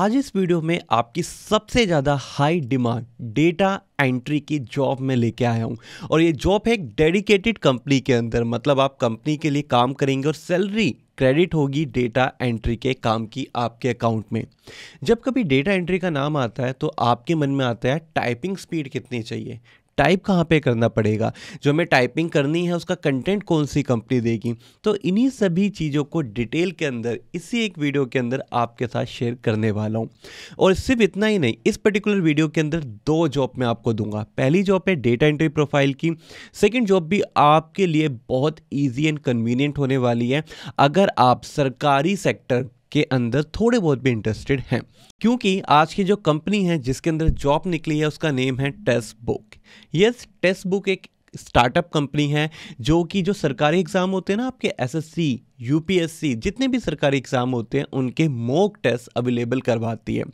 आज इस वीडियो में आपकी सबसे ज़्यादा हाई डिमांड डेटा एंट्री की जॉब में लेके आया हूँ और ये जॉब है एक डेडिकेटेड कंपनी के अंदर मतलब आप कंपनी के लिए काम करेंगे और सैलरी क्रेडिट होगी डेटा एंट्री के काम की आपके अकाउंट में जब कभी डेटा एंट्री का नाम आता है तो आपके मन में आता है टाइपिंग स्पीड कितनी चाहिए टाइप कहाँ पे करना पड़ेगा जो हमें टाइपिंग करनी है उसका कंटेंट कौन सी कंपनी देगी तो इन्हीं सभी चीज़ों को डिटेल के अंदर इसी एक वीडियो के अंदर आपके साथ शेयर करने वाला हूँ और सिर्फ इतना ही नहीं इस पर्टिकुलर वीडियो के अंदर दो जॉब मैं आपको दूंगा पहली जॉब है डेटा एंट्री प्रोफाइल की सेकेंड जॉब भी आपके लिए बहुत ईजी एंड कन्वीनियंट होने वाली है अगर आप सरकारी सेक्टर के अंदर थोड़े बहुत भी इंटरेस्टेड हैं क्योंकि आज की जो कंपनी है जिसके अंदर जॉब निकली है उसका नेम है test book yes test book एक स्टार्टअप कंपनी है जो कि जो सरकारी एग्ज़ाम होते हैं ना आपके एसएससी यूपीएससी जितने भी सरकारी एग्ज़ाम होते हैं उनके मॉक टेस्ट अवेलेबल करवाती है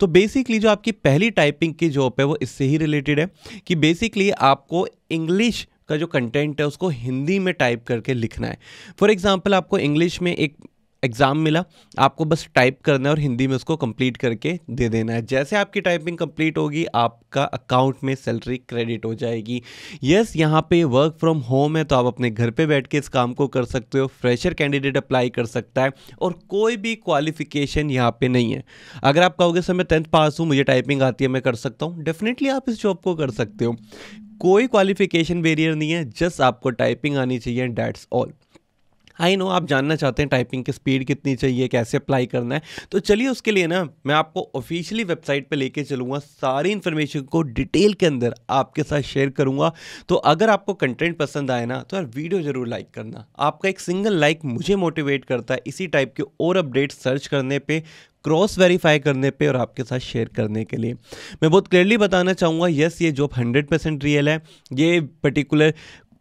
तो बेसिकली जो आपकी पहली टाइपिंग की जॉब है वो इससे ही रिलेटेड है कि बेसिकली आपको इंग्लिश का जो कंटेंट है उसको हिंदी में टाइप करके लिखना है फॉर एग्ज़ाम्पल आपको इंग्लिश में एक एग्ज़ाम मिला आपको बस टाइप करना है और हिंदी में उसको कंप्लीट करके दे देना है जैसे आपकी टाइपिंग कंप्लीट होगी आपका अकाउंट में सैलरी क्रेडिट हो जाएगी यस यहाँ पे वर्क फ्रॉम होम है तो आप अपने घर पे बैठ के इस काम को कर सकते हो फ्रेशर कैंडिडेट अप्लाई कर सकता है और कोई भी क्वालिफिकेशन यहाँ पर नहीं है अगर आप कहोगे सर मैं टेंथ पास हूँ मुझे टाइपिंग आती है मैं कर सकता हूँ डेफिनेटली आप इस जॉब को कर सकते हो कोई क्वालिफिकेशन बेरियर नहीं है जस्ट आपको टाइपिंग आनी चाहिए डैट्स ऑल आई नो आप जानना चाहते हैं टाइपिंग की स्पीड कितनी चाहिए कैसे अप्लाई करना है तो चलिए उसके लिए ना मैं आपको ऑफिशियली वेबसाइट पर लेके चलूँगा सारी इन्फॉर्मेशन को डिटेल के अंदर आपके साथ शेयर करूँगा तो अगर आपको कंटेंट पसंद आए ना तो यार वीडियो ज़रूर लाइक करना आपका एक सिंगल लाइक मुझे मोटिवेट करता है इसी टाइप के और अपडेट सर्च करने पे क्रॉस वेरीफाई करने पे और आपके साथ शेयर करने के लिए मैं बहुत क्लियरली बताना चाहूँगा यस ये जॉब हंड्रेड परसेंट रियल है ये पर्टिकुलर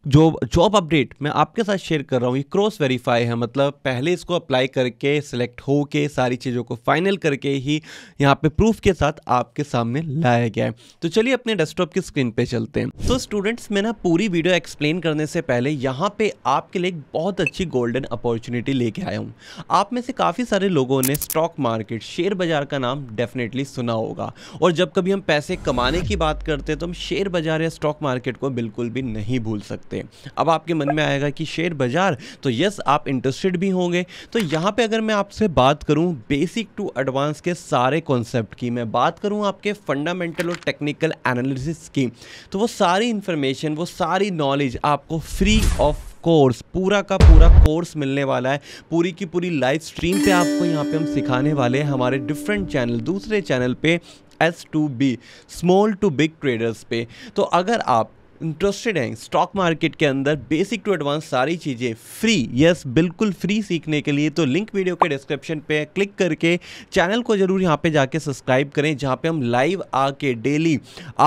जो जॉब अपडेट मैं आपके साथ शेयर कर रहा हूँ ये क्रॉस वेरीफाई है मतलब पहले इसको अप्लाई करके सेलेक्ट हो के सारी चीज़ों को फाइनल करके ही यहाँ पे प्रूफ के साथ आपके सामने लाया गया है तो चलिए अपने डेस्कटॉप की स्क्रीन पे चलते हैं तो स्टूडेंट्स मैं ना पूरी वीडियो एक्सप्लेन करने से पहले यहाँ पे आपके लिए एक बहुत अच्छी गोल्डन अपॉर्चुनिटी लेके आया हूँ आप में से काफ़ी सारे लोगों ने स्टॉक मार्केट शेयर बाजार का नाम डेफिनेटली सुना होगा और जब कभी हम पैसे कमाने की बात करते हैं तो हम शेयर बाजार या स्टॉक मार्केट को बिल्कुल भी नहीं भूल सकते सकते हैं अब आपके मन में आएगा कि शेयर बाज़ार तो यस आप इंटरेस्टेड भी होंगे तो यहाँ पे अगर मैं आपसे बात करूँ बेसिक टू एडवांस के सारे कॉन्सेप्ट की मैं बात करूँ आपके फंडामेंटल और टेक्निकल एनालिसिस की तो वो सारी इन्फॉर्मेशन वो सारी नॉलेज आपको फ्री ऑफ कोर्स पूरा का पूरा कोर्स मिलने वाला है पूरी की पूरी लाइव स्ट्रीम पे आपको यहाँ पे हम सिखाने वाले हैं हमारे डिफरेंट चैनल दूसरे चैनल पे S two B small to big traders पे तो अगर आप इंटरेस्टेड हैं स्टॉक मार्केट के अंदर बेसिक टू एडवांस सारी चीज़ें फ्री यस बिल्कुल फ्री सीखने के लिए तो लिंक वीडियो के डिस्क्रिप्शन पे क्लिक करके चैनल को ज़रूर यहाँ पे जाके सब्सक्राइब करें जहाँ पे हम लाइव आके डेली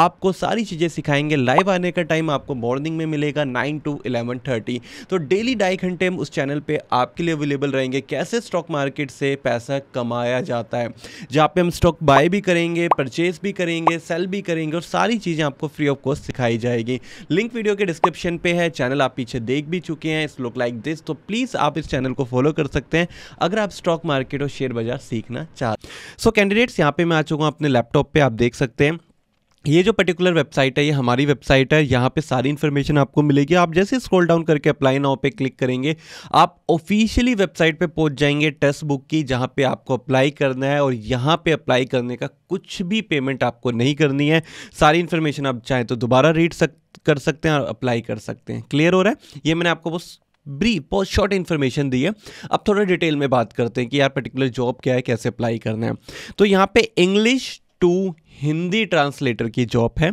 आपको सारी चीज़ें सिखाएंगे लाइव आने का टाइम आपको मॉर्निंग में मिलेगा नाइन टू इलेवन थर्टी तो डेली ढाई घंटे हम उस चैनल पर आपके लिए अवेलेबल रहेंगे कैसे स्टॉक मार्केट से पैसा कमाया जाता है जहाँ पर हम स्टॉक बाय भी करेंगे परचेज भी करेंगे सेल भी करेंगे और सारी चीज़ें आपको फ्री ऑफ कॉस्ट सिखाई जाएगी होगी लिंक वीडियो के डिस्क्रिप्शन पे है चैनल आप पीछे देख भी चुके हैं इस लुक लाइक दिस तो प्लीज़ आप इस चैनल को फॉलो कर सकते हैं अगर आप स्टॉक मार्केट और शेयर बाजार सीखना चाहते सो कैंडिडेट्स यहाँ पे मैं आ चुका हूँ अपने लैपटॉप पर आप देख सकते हैं ये जो पर्टिकुलर वेबसाइट है ये हमारी वेबसाइट है यहाँ पे सारी इन्फॉर्मेशन आपको मिलेगी आप जैसे स्क्रॉल डाउन करके अप्लाई नाउ पे क्लिक करेंगे आप ऑफिशियली वेबसाइट पे पहुँच जाएंगे टेस्ट बुक की जहाँ पे आपको अप्लाई करना है और यहाँ पे अप्लाई करने का कुछ भी पेमेंट आपको नहीं करनी है सारी इन्फॉर्मेशन आप चाहें तो दोबारा रीड सक कर सकते हैं और अप्लाई कर सकते हैं क्लियर हो रहा है ये मैंने आपको बस ब्रीफ बहुत शॉर्ट इन्फॉर्मेशन दी है अब थोड़ा डिटेल में बात करते हैं कि यार पर्टिकुलर जॉब क्या है कैसे अप्लाई करना है तो यहाँ पे इंग्लिश टू हिंदी ट्रांसलेटर की जॉब है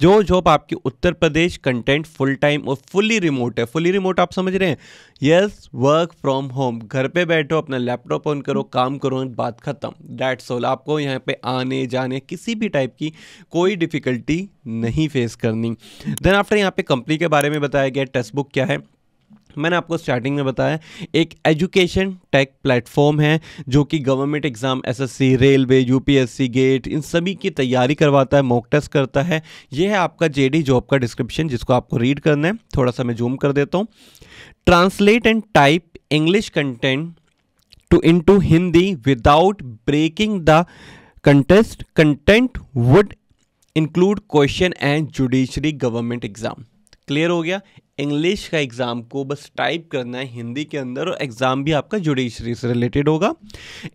जो जॉब आपकी Uttar Pradesh content full time और फुली रिमोट है फुली रिमोट आप समझ रहे हैं यस वर्क फ्रॉम होम घर पे बैठो अपना लैपटॉप ऑन करो काम करो बात ख़त्म डैट्स ऑल आपको यहाँ पे आने जाने किसी भी टाइप की कोई डिफ़िकल्टी नहीं फेस करनी देन आफ्टर यहाँ पे कंपनी के बारे में बताया गया टेस्ट बुक क्या है मैंने आपको स्टार्टिंग में बताया एक एजुकेशन टेक प्लेटफॉर्म है जो कि government exam SSC railway UPSC GATE इन सभी की तैयारी करवाता है मॉक टेस्ट करता है यह है आपका जेडी जॉब का डिस्क्रिप्शन जिसको आपको रीड करना है थोड़ा सा मैं जूम कर देता हूँ translate and type English content to in Hindi without breaking the context content would include question and judiciary government exam clear हो गया इंग्लिश का एग्ज़ाम को बस टाइप करना है हिंदी के अंदर और एग्ज़ाम भी आपका जुडिशरी से रिलेटेड होगा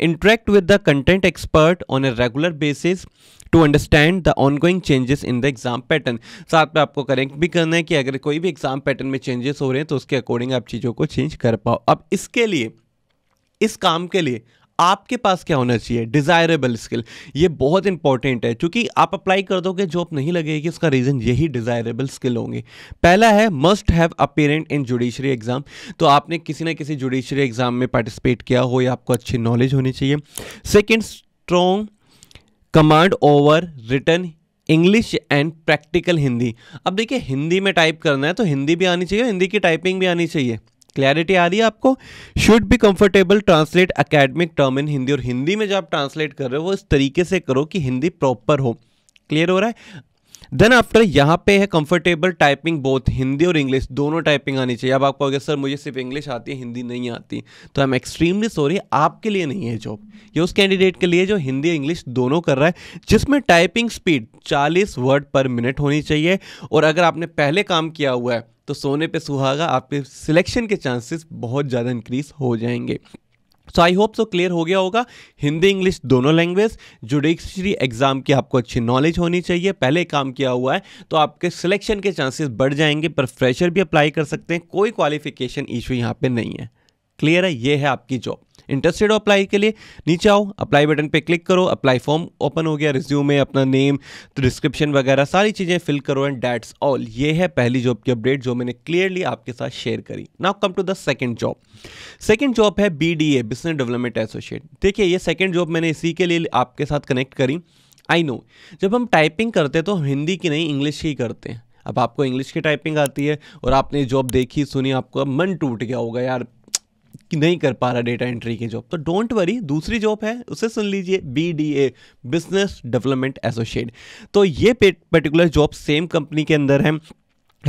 interact with the content expert on a regular basis to understand the ongoing changes in the exam pattern साथ में आपको करेक्ट भी करना है कि अगर कोई भी एग्जाम पैटर्न में चेंजेस हो रहे हैं तो उसके अकॉर्डिंग आप चीज़ों को चेंज कर पाओ अब इसके लिए इस काम के लिए आपके पास क्या होना चाहिए डिज़ायरेबल स्किल ये बहुत इंपॉर्टेंट है क्योंकि आप अप्लाई कर दोगे जॉब नहीं लगेगी उसका रीज़न यही डिज़ायरेबल स्किल होंगे पहला है must have apparent in judiciary exam तो आपने किसी ना किसी जुडिशरी एग्ज़ाम में पार्टिसिपेट किया हो या आपको अच्छी नॉलेज होनी चाहिए second strong command over written English and practical Hindi अब देखिए हिंदी में टाइप करना है तो हिंदी भी आनी चाहिए हिंदी की टाइपिंग भी आनी चाहिए क्लैरिटी आ रही है आपको should be comfortable translate academic term in Hindi और हिंदी में जो आप ट्रांसलेट कर रहे हो वो इस तरीके से करो कि हिंदी प्रॉपर हो क्लियर हो रहा है देन आफ्टर यहाँ पे है कंफर्टेबल टाइपिंग बोथ हिंदी और इंग्लिश दोनों टाइपिंग आनी चाहिए अब आप कहोगे सर मुझे सिर्फ इंग्लिश आती है हिंदी नहीं आती तो आई एम एक्सट्रीमली सॉरी आपके लिए नहीं है जॉब ये उस कैंडिडेट के लिए जो हिंदी इंग्लिश दोनों कर रहा है जिसमें टाइपिंग स्पीड चालीस वर्ड पर मिनट होनी चाहिए और अगर आपने पहले काम किया हुआ है तो सोने पे सुहागा आपके सिलेक्शन के चांसेस बहुत ज़्यादा इंक्रीज हो जाएंगे तो आई होप सो क्लियर हो गया होगा हिंदी इंग्लिश दोनों लैंग्वेज जुडिशरी एग्जाम की आपको अच्छी नॉलेज होनी चाहिए पहले काम किया हुआ है तो आपके सिलेक्शन के चांसेस बढ़ जाएंगे पर फ्रेशर भी अप्लाई कर सकते हैं कोई क्वालिफिकेशन इशू यहाँ पे नहीं है क्लियर है ये है आपकी जॉब इंटरेस्टेड हो अप्लाई के लिए नीचे आओ अप्लाई बटन पे क्लिक करो अप्लाई फॉर्म ओपन हो गया रिज्यूम में अपना नेम तो डिस्क्रिप्शन वगैरह सारी चीज़ें फिल करो एंड डैट्स ऑल ये है पहली जॉब की अपडेट जो मैंने क्लियरली आपके साथ शेयर करी now come to the second job second job है बी बिजनेस डेवलपमेंट एसोसिएट देखिए ये सेकेंड जॉब मैंने इसी के लिए आपके साथ कनेक्ट करी आई नो जब हम टाइपिंग करते हैं तो हिंदी की नहीं इंग्लिश की करते हैं अब आपको इंग्लिश की टाइपिंग आती है और आपने जॉब देखी सुनी आपका मन टूट गया होगा यार कि नहीं कर पा रहा डेटा एंट्री की जॉब तो डोंट वरी दूसरी जॉब है उसे सुन लीजिए B D A business development associate तो ये पर्टिकुलर जॉब सेम कंपनी के अंदर है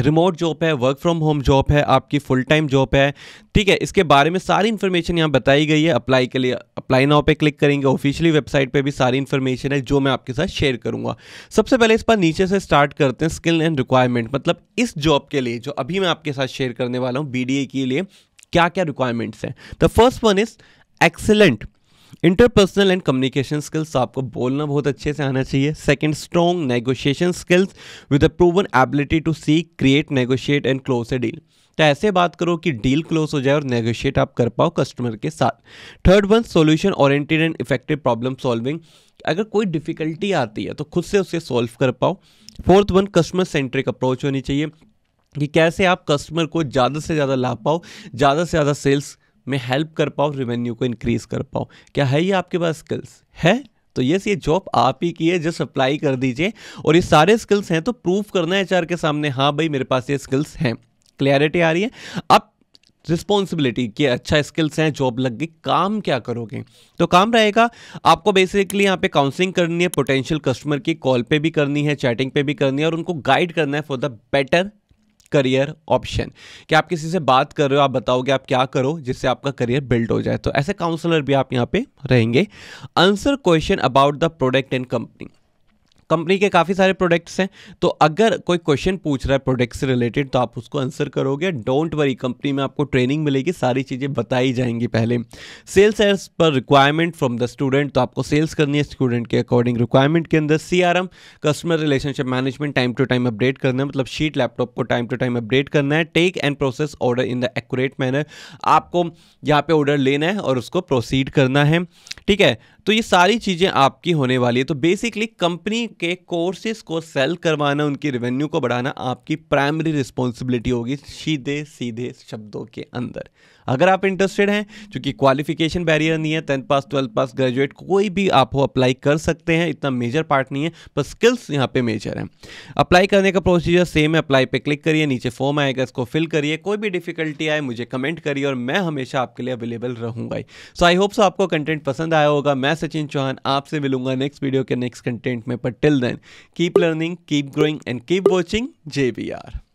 रिमोट जॉब है वर्क फ्रॉम होम जॉब है आपकी फुल टाइम जॉब है ठीक है इसके बारे में सारी इन्फॉर्मेशन यहाँ बताई गई है अप्लाई के लिए अप्लाई नाउ पे क्लिक करेंगे ऑफिशियली वेबसाइट पे भी सारी इन्फॉर्मेशन है जो मैं आपके साथ शेयर करूँगा सबसे पहले इस पर नीचे से स्टार्ट करते हैं स्किल एंड रिक्वायरमेंट मतलब इस जॉब के लिए जो अभी मैं आपके साथ शेयर करने वाला हूँ बी के लिए क्या क्या रिक्वायरमेंट्स हैं the first one is excellent interpersonal and communication skills आपको बोलना बहुत अच्छे से आना चाहिए second strong negotiation skills with a proven ability to see create negotiate and close a deal तो ऐसे बात करो कि डील क्लोज हो जाए और नेगोशिएट आप कर पाओ कस्टमर के साथ third one solution oriented and effective problem solving अगर कोई डिफिकल्टी आती है तो खुद से उसे सॉल्व कर पाओ fourth one customer centric approach होनी चाहिए कि कैसे आप कस्टमर को ज़्यादा से ज़्यादा लाभ पाओ ज़्यादा से ज़्यादा सेल्स में हेल्प कर पाओ रेवेन्यू को इंक्रीज कर पाओ क्या है ये आपके पास स्किल्स है तो यस ये जॉब आप ही की है जस्ट अप्लाई कर दीजिए और ये सारे स्किल्स हैं तो प्रूफ करना है एच के सामने हाँ भाई मेरे पास ये स्किल्स हैं क्लैरिटी आ रही है अब रिस्पॉन्सिबिलिटी कि अच्छा स्किल्स हैं जॉब लग गई काम क्या करोगे तो काम रहेगा आपको बेसिकली यहाँ पे काउंसलिंग करनी है पोटेंशियल कस्टमर की कॉल पे भी करनी है चैटिंग पे भी करनी है और उनको गाइड करना है for the better career option कि आप किसी से बात कर रहे हो आप बताओगे आप क्या करो जिससे आपका करियर बिल्ड हो जाए तो ऐसे काउंसलर भी आप यहाँ पे रहेंगे answer question about the product and company company के काफ़ी सारे प्रोडक्ट्स हैं तो अगर कोई क्वेश्चन पूछ रहा है प्रोडक्ट से रिलेटेड तो आप उसको आंसर करोगे डोंट वरी कंपनी में आपको ट्रेनिंग मिलेगी सारी चीज़ें बताई जाएंगी पहले sales as per requirement from the student तो आपको सेल्स करनी है स्टूडेंट के अकॉर्डिंग रिक्वायरमेंट के अंदर C customer relationship management time to time update करना है मतलब शीट लैपटॉप को टाइम टू टाइम अपडेट करना है take and process order in the exact manner आपको यहाँ पे ऑर्डर लेना है और उसको प्रोसीड करना है ठीक है तो ये सारी चीज़ें आपकी होने वाली है तो बेसिकली कंपनी के कोर्सेज को सेल करवाना उनकी रेवेन्यू को बढ़ाना आपकी प्राइमरी रिस्पॉन्सिबिलिटी होगी सीधे सीधे शब्दों के अंदर अगर आप इंटरेस्टेड हैं चूँकि क्वालिफिकेशन बैरियर नहीं है tenth pass twelfth pass graduate कोई भी आप हो अप्लाई कर सकते हैं इतना मेजर पार्ट नहीं है पर स्किल्स यहाँ पे मेजर हैं अप्लाई करने का प्रोसीजर सेम है अप्लाई पे क्लिक करिए नीचे फॉर्म आएगा इसको फिल करिए कोई भी डिफिकल्टी आए मुझे कमेंट करिए और मैं हमेशा आपके लिए अवेलेबल रहूँगा सो आई होप सो आपको कंटेंट पसंद आया होगा मैं सचिन चौहान आपसे मिलूंगा नेक्स्ट वीडियो के नेक्स्ट कंटेंट में पर till then keep learning keep growing and keep watching J B are